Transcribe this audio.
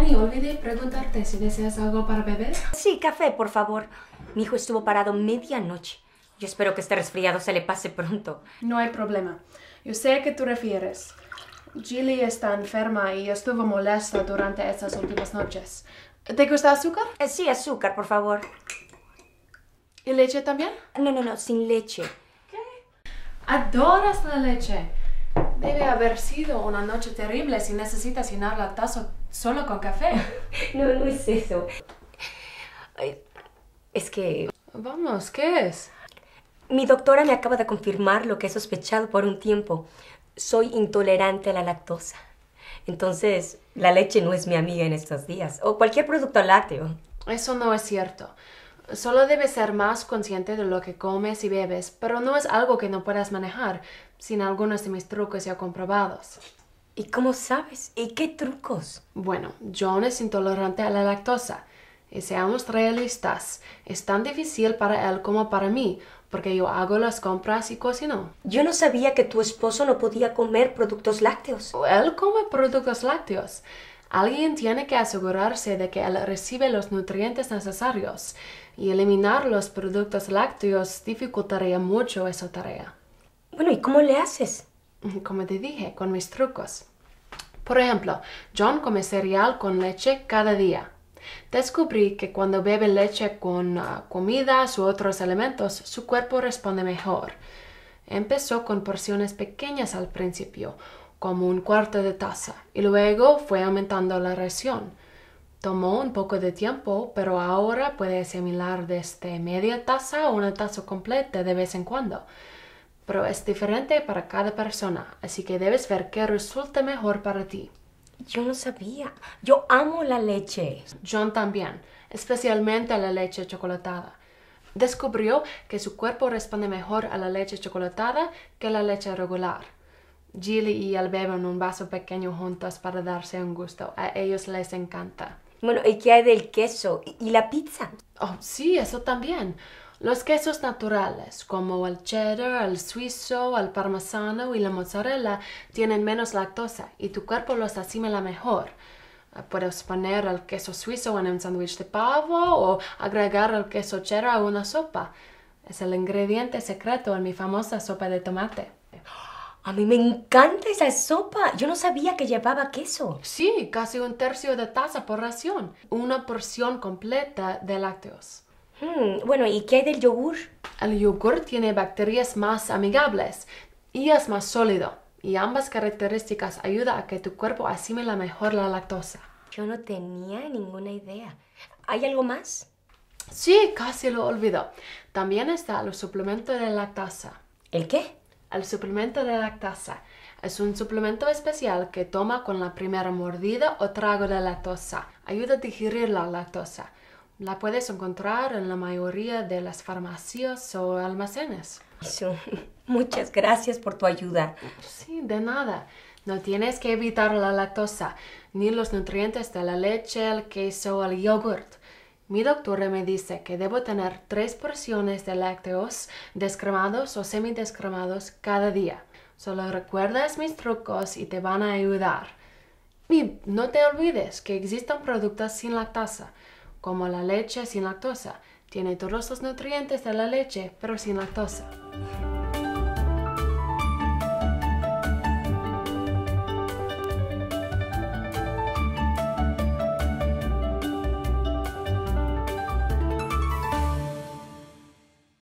Dani, olvidé preguntarte si deseas algo para beber. Sí, café, por favor. Mi hijo estuvo parado medianoche. Yo espero que este resfriado se le pase pronto. No hay problema. Yo sé a qué tú refieres. Gilly está enferma y estuvo molesta durante estas últimas noches. ¿Te gusta azúcar? Eh, sí, azúcar, por favor. ¿Y leche también? No, no, no, sin leche. ¿Qué? Adoras la leche. Debe haber sido una noche terrible si necesitas llenar la taza ¿Solo con café? no, no es eso. Es que... Vamos, ¿qué es? Mi doctora me acaba de confirmar lo que he sospechado por un tiempo. Soy intolerante a la lactosa. Entonces, la leche no es mi amiga en estos días, o cualquier producto lácteo. Eso no es cierto. Solo debes ser más consciente de lo que comes y bebes, pero no es algo que no puedas manejar, sin algunos de mis trucos ya comprobados. ¿Y cómo sabes? ¿Y qué trucos? Bueno, John es intolerante a la lactosa. Y eh, seamos realistas, es tan difícil para él como para mí, porque yo hago las compras y cocino. Yo no sabía que tu esposo no podía comer productos lácteos. Él come productos lácteos. Alguien tiene que asegurarse de que él recibe los nutrientes necesarios, y eliminar los productos lácteos dificultaría mucho esa tarea. Bueno, ¿y cómo le haces? Como te dije, con mis trucos. Por ejemplo, John come cereal con leche cada día. Descubrí que cuando bebe leche con ah, comidas u otros alimentos, su cuerpo responde mejor. Empezó con porciones pequeñas al principio, como un cuarto de taza, y luego fue aumentando la ración. Tomó un poco de tiempo, pero ahora puede asimilar desde media taza a una taza completa de vez en cuando pero es diferente para cada persona, así que debes ver qué resulta mejor para ti. Yo no sabía. Yo amo la leche. John también, especialmente la leche chocolatada. Descubrió que su cuerpo responde mejor a la leche chocolatada que a la leche regular. Gilly y él beben un vaso pequeño juntos para darse un gusto. A ellos les encanta. Bueno, ¿y qué hay del queso? ¿Y la pizza? Oh, sí, eso también. Los quesos naturales, como el cheddar, el suizo, el parmesano y la mozzarella, tienen menos lactosa y tu cuerpo los asimila mejor. Ah, puedes poner el queso suizo en un sándwich de pavo o agregar el queso cheddar a una sopa. Es el ingrediente secreto en mi famosa sopa de tomate. A mí me encanta esa sopa. Yo no sabía que llevaba queso. Sí, casi un tercio de taza por ración. Una porción completa de lácteos. Mm, bueno, ¿y qué hay del yogur? El yogur tiene bacterias más amigables y es más sólido, y ambas características ayudan a que tu cuerpo asimile mejor la lactosa. Yo no tenía ninguna idea. ¿Hay algo más? Sí, casi lo olvido. También está el suplemento de lactasa. ¿El qué? El suplemento de lactasa es un suplemento especial que toma con la primera mordida o trago de lactosa. Ayuda a digerir la lactosa. La puedes encontrar en la mayoría de las farmacias o almacenes. Muchas gracias por tu ayuda. Sí, de nada. No tienes que evitar la lactosa, ni los nutrientes de la leche, el queso o el yogurt. Mi doctora me dice que debo tener tres porciones de lácteos descremados o semidescremados cada día. Solo recuerdas mis trucos y te van a ayudar. Y no te olvides que existen productos sin lactasa como la leche sin lactosa. Tiene todos los nutrientes de la leche, pero sin lactosa.